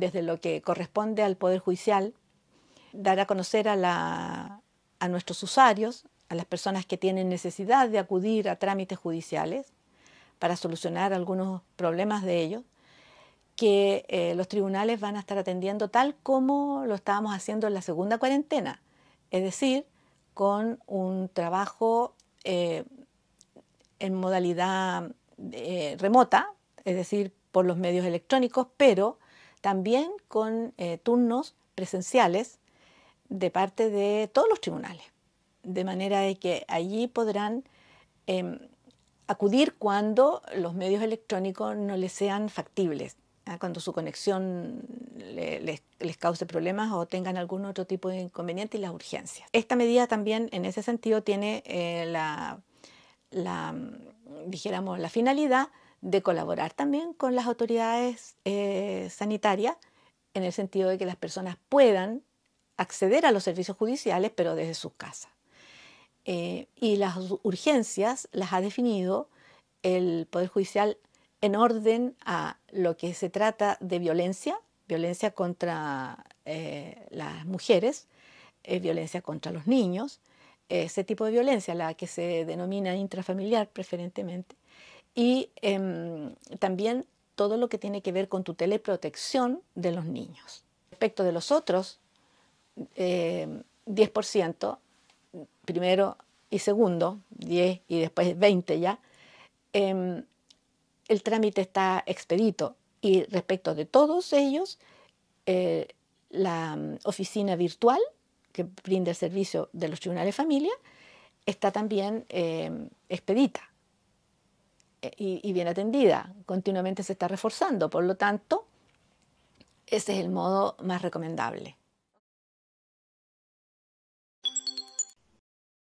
desde lo que corresponde al Poder Judicial, dar a conocer a, nuestros usuarios, a las personas que tienen necesidad de acudir a trámites judiciales para solucionar algunos problemas de ellos, que eh, los tribunales van a estar atendiendo tal como lo estábamos haciendo en la segunda cuarentena, es decir, con un trabajo eh, en modalidad eh, remota, es decir, por los medios electrónicos, pero también con eh, turnos presenciales de parte de todos los tribunales, de manera de que allí podrán em, acudir cuando los medios electrónicos no les sean factibles, ¿ah? cuando su conexión les, cause problemas o tengan algún otro tipo de inconveniente y las urgencias. Esta medida también en ese sentido tiene eh, la, mm, dijéramos, la finalidad de colaborar también con las autoridades eh, sanitarias en el sentido de que las personas puedan acceder a los servicios judiciales, pero desde sus casas. Eh, y las urgencias las ha definido el Poder Judicial en orden a lo que se trata de violencia, violencia contra eh, las mujeres, violencia contra los niños, ese tipo de violencia, la que se denomina intrafamiliar preferentemente, y em, también todo lo que tiene que ver con tu teleprotección de los niños. Respecto de los otros, 10%, em, primero y segundo, 10 y después 20 ya, em, el trámite está expedito y respecto de todos ellos, eh, la mm, oficina virtual que brinda el servicio de los tribunales de familia está también expedita. Eh, y, bien atendida. Continuamente se está reforzando, por lo tanto, ese es el modo más recomendable.